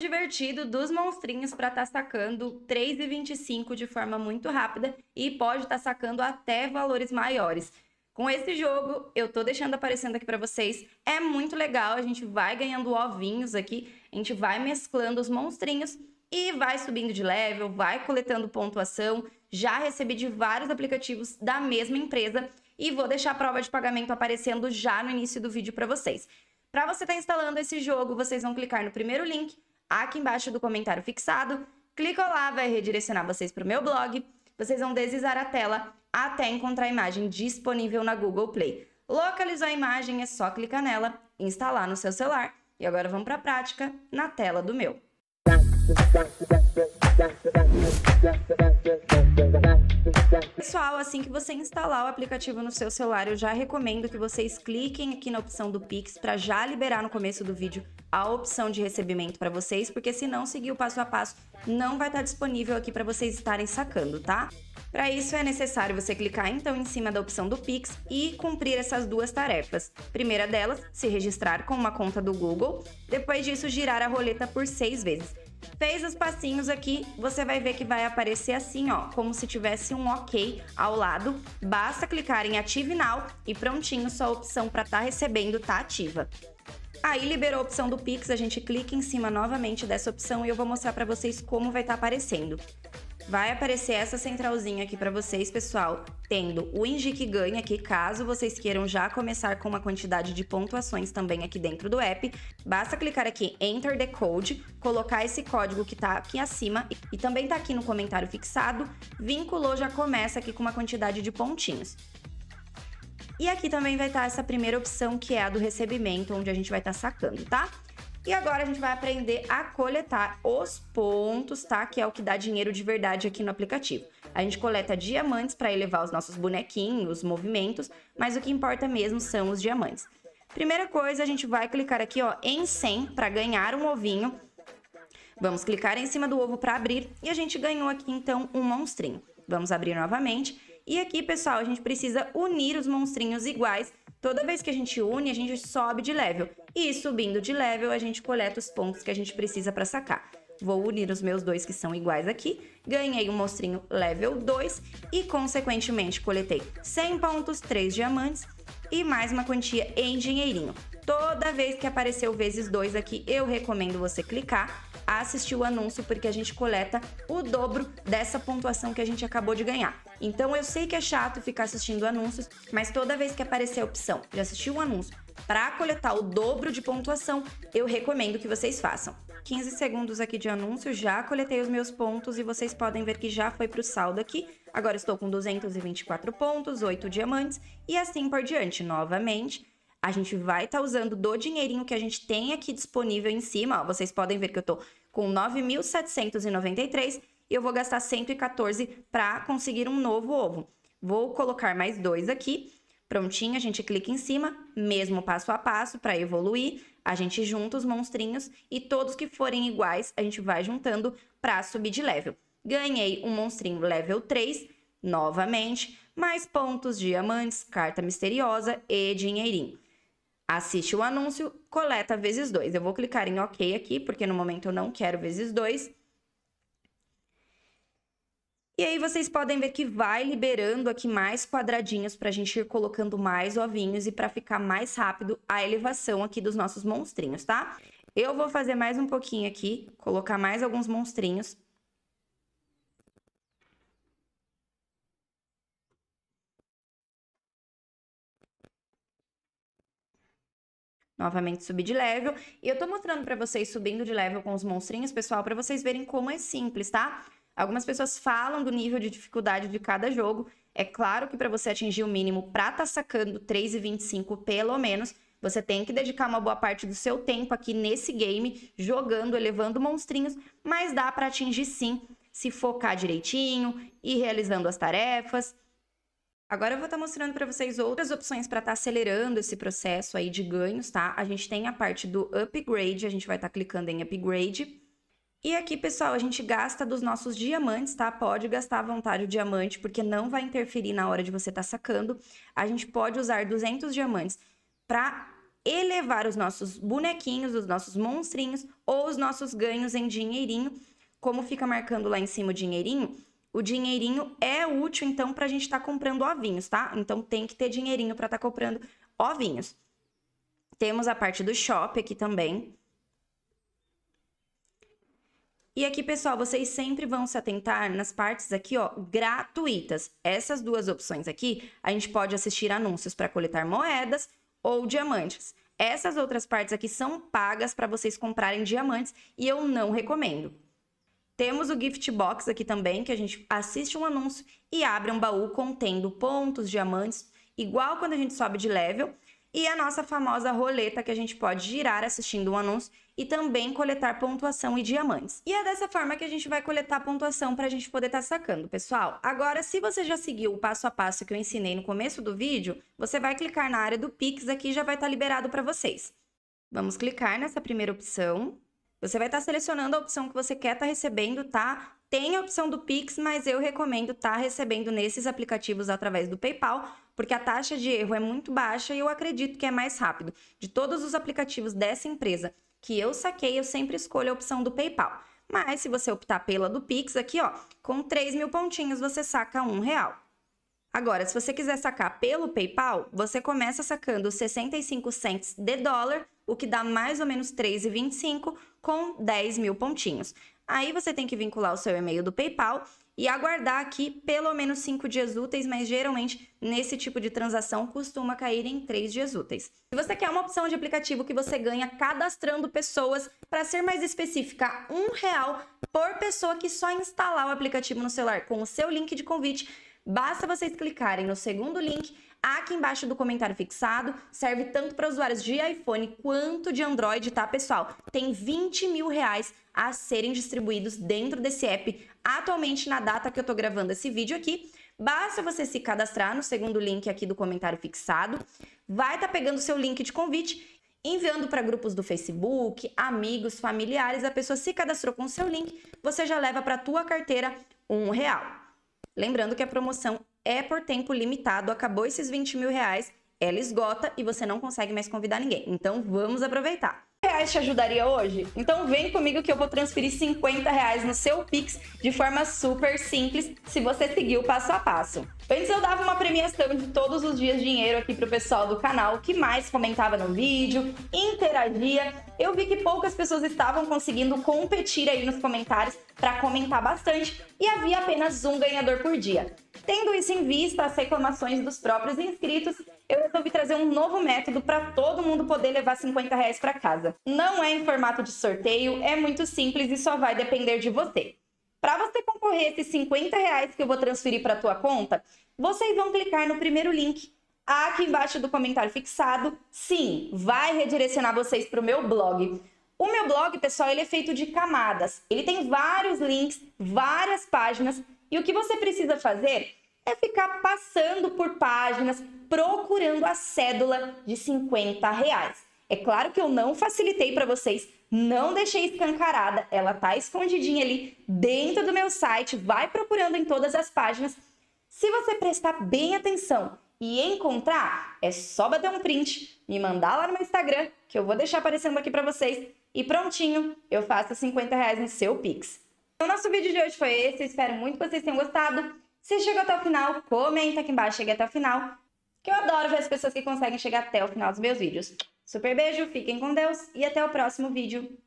divertido dos monstrinhos para estar tá sacando 3,25 de forma muito rápida e pode estar tá sacando até valores maiores. Com esse jogo, eu tô deixando aparecendo aqui para vocês, é muito legal, a gente vai ganhando ovinhos aqui, a gente vai mesclando os monstrinhos e vai subindo de level, vai coletando pontuação. Já recebi de vários aplicativos da mesma empresa e vou deixar a prova de pagamento aparecendo já no início do vídeo para vocês. Para você estar tá instalando esse jogo, vocês vão clicar no primeiro link aqui embaixo do comentário fixado. Clica lá, vai redirecionar vocês para o meu blog. Vocês vão deslizar a tela até encontrar a imagem disponível na Google Play. Localizou a imagem, é só clicar nela, instalar no seu celular. E agora vamos para a prática na tela do meu. Pessoal, assim que você instalar o aplicativo no seu celular, eu já recomendo que vocês cliquem aqui na opção do Pix para já liberar no começo do vídeo a opção de recebimento para vocês, porque se não seguir o passo a passo, não vai estar tá disponível aqui para vocês estarem sacando, tá? Para isso é necessário você clicar então em cima da opção do Pix e cumprir essas duas tarefas. Primeira delas, se registrar com uma conta do Google, depois disso girar a roleta por seis vezes. Fez os passinhos aqui, você vai ver que vai aparecer assim, ó, como se tivesse um OK ao lado. Basta clicar em Ative Now e prontinho, sua opção para estar tá recebendo tá ativa. Aí liberou a opção do Pix, a gente clica em cima novamente dessa opção e eu vou mostrar para vocês como vai estar tá aparecendo. Vai aparecer essa centralzinha aqui para vocês, pessoal, tendo o Indique Ganha aqui, caso vocês queiram já começar com uma quantidade de pontuações também aqui dentro do app. Basta clicar aqui Enter the Code, colocar esse código que está aqui acima e também está aqui no comentário fixado, vinculou já começa aqui com uma quantidade de pontinhos. E aqui também vai estar tá essa primeira opção que é a do recebimento, onde a gente vai estar tá sacando, tá? E agora a gente vai aprender a coletar os pontos, tá? Que é o que dá dinheiro de verdade aqui no aplicativo. A gente coleta diamantes para elevar os nossos bonequinhos, os movimentos, mas o que importa mesmo são os diamantes. Primeira coisa, a gente vai clicar aqui ó, em 100 para ganhar um ovinho. Vamos clicar em cima do ovo para abrir e a gente ganhou aqui então um monstrinho. Vamos abrir novamente e aqui, pessoal, a gente precisa unir os monstrinhos iguais. Toda vez que a gente une, a gente sobe de level. E subindo de level, a gente coleta os pontos que a gente precisa para sacar. Vou unir os meus dois que são iguais aqui. Ganhei um monstrinho level 2 e, consequentemente, coletei 100 pontos, 3 diamantes e mais uma quantia em dinheirinho. Toda vez que aparecer o vezes 2 aqui, eu recomendo você clicar, assistir o anúncio, porque a gente coleta o dobro dessa pontuação que a gente acabou de ganhar. Então eu sei que é chato ficar assistindo anúncios, mas toda vez que aparecer a opção de assistir um anúncio para coletar o dobro de pontuação, eu recomendo que vocês façam. 15 segundos aqui de anúncio, já coletei os meus pontos e vocês podem ver que já foi para o saldo aqui. Agora estou com 224 pontos, 8 diamantes e assim por diante. Novamente, a gente vai estar tá usando do dinheirinho que a gente tem aqui disponível em cima. Ó, vocês podem ver que eu tô com 9.793 e eu vou gastar 114 para conseguir um novo ovo. Vou colocar mais dois aqui. Prontinho, a gente clica em cima, mesmo passo a passo para evoluir. A gente junta os monstrinhos e todos que forem iguais, a gente vai juntando para subir de level. Ganhei um monstrinho level 3, novamente, mais pontos, diamantes, carta misteriosa e dinheirinho assiste o anúncio, coleta vezes 2. Eu vou clicar em OK aqui, porque no momento eu não quero vezes 2. E aí vocês podem ver que vai liberando aqui mais quadradinhos para a gente ir colocando mais ovinhos e para ficar mais rápido a elevação aqui dos nossos monstrinhos, tá? Eu vou fazer mais um pouquinho aqui, colocar mais alguns monstrinhos Novamente subir de level. E eu tô mostrando para vocês subindo de level com os monstrinhos, pessoal, para vocês verem como é simples, tá? Algumas pessoas falam do nível de dificuldade de cada jogo. É claro que para você atingir o mínimo para tá sacando 3,25 pelo menos, você tem que dedicar uma boa parte do seu tempo aqui nesse game, jogando, elevando monstrinhos, mas dá para atingir sim, se focar direitinho e realizando as tarefas. Agora eu vou estar tá mostrando para vocês outras opções para estar tá acelerando esse processo aí de ganhos, tá? A gente tem a parte do upgrade, a gente vai estar tá clicando em upgrade. E aqui, pessoal, a gente gasta dos nossos diamantes, tá? Pode gastar à vontade o diamante, porque não vai interferir na hora de você estar sacando. A gente pode usar 200 diamantes para elevar os nossos bonequinhos, os nossos monstrinhos ou os nossos ganhos em dinheirinho. Como fica marcando lá em cima o dinheirinho, o dinheirinho é útil, então, para a gente estar tá comprando ovinhos, tá? Então, tem que ter dinheirinho para estar tá comprando ovinhos. Temos a parte do shop aqui também. E aqui, pessoal, vocês sempre vão se atentar nas partes aqui, ó, gratuitas. Essas duas opções aqui, a gente pode assistir anúncios para coletar moedas ou diamantes. Essas outras partes aqui são pagas para vocês comprarem diamantes e eu não recomendo. Temos o gift box aqui também, que a gente assiste um anúncio e abre um baú contendo pontos, diamantes, igual quando a gente sobe de level. E a nossa famosa roleta que a gente pode girar assistindo um anúncio e também coletar pontuação e diamantes. E é dessa forma que a gente vai coletar pontuação para a gente poder estar tá sacando, pessoal. Agora, se você já seguiu o passo a passo que eu ensinei no começo do vídeo, você vai clicar na área do Pix aqui e já vai estar tá liberado para vocês. Vamos clicar nessa primeira opção. Você vai estar tá selecionando a opção que você quer estar tá recebendo, tá? Tem a opção do Pix, mas eu recomendo estar tá recebendo nesses aplicativos através do PayPal, porque a taxa de erro é muito baixa e eu acredito que é mais rápido. De todos os aplicativos dessa empresa que eu saquei, eu sempre escolho a opção do PayPal. Mas se você optar pela do Pix, aqui ó, com 3 mil pontinhos você saca um real. Agora, se você quiser sacar pelo PayPal, você começa sacando 65 cents de dólar, o que dá mais ou menos 3,25 com 10 mil pontinhos. Aí você tem que vincular o seu e-mail do PayPal e aguardar aqui pelo menos 5 dias úteis, mas geralmente nesse tipo de transação costuma cair em 3 dias úteis. Se você quer uma opção de aplicativo que você ganha cadastrando pessoas, para ser mais específica, um real por pessoa que só instalar o aplicativo no celular com o seu link de convite, Basta vocês clicarem no segundo link aqui embaixo do comentário fixado. Serve tanto para usuários de iPhone quanto de Android, tá, pessoal? Tem 20 mil reais a serem distribuídos dentro desse app atualmente na data que eu tô gravando esse vídeo aqui. Basta você se cadastrar no segundo link aqui do comentário fixado. Vai estar tá pegando seu link de convite enviando para grupos do Facebook, amigos, familiares, a pessoa se cadastrou com o seu link, você já leva para a tua carteira um real. Lembrando que a promoção é por tempo limitado, acabou esses 20 mil reais, ela esgota e você não consegue mais convidar ninguém. Então vamos aproveitar. Reais te ajudaria hoje? Então vem comigo que eu vou transferir 50 reais no seu Pix de forma super simples, se você seguir o passo a passo. Antes eu dava uma premiação de todos os dias dinheiro aqui pro pessoal do canal que mais comentava no vídeo, interagia eu vi que poucas pessoas estavam conseguindo competir aí nos comentários para comentar bastante e havia apenas um ganhador por dia. Tendo isso em vista, as reclamações dos próprios inscritos, eu resolvi trazer um novo método para todo mundo poder levar 50 reais para casa. Não é em formato de sorteio, é muito simples e só vai depender de você. Para você concorrer a esses 50 reais que eu vou transferir para a tua conta, vocês vão clicar no primeiro link aqui embaixo do comentário fixado. Sim, vai redirecionar vocês para o meu blog. O meu blog, pessoal, ele é feito de camadas. Ele tem vários links, várias páginas. E o que você precisa fazer é ficar passando por páginas, procurando a cédula de 50 reais. É claro que eu não facilitei para vocês, não deixei escancarada, ela tá escondidinha ali dentro do meu site, vai procurando em todas as páginas. Se você prestar bem atenção e encontrar, é só bater um print, me mandar lá no meu Instagram, que eu vou deixar aparecendo aqui para vocês, e prontinho, eu faço 50 reais no seu Pix. Então, o nosso vídeo de hoje foi esse, eu espero muito que vocês tenham gostado. Se chegou até o final, comenta aqui embaixo, cheguei até o final, que eu adoro ver as pessoas que conseguem chegar até o final dos meus vídeos. Super beijo, fiquem com Deus e até o próximo vídeo.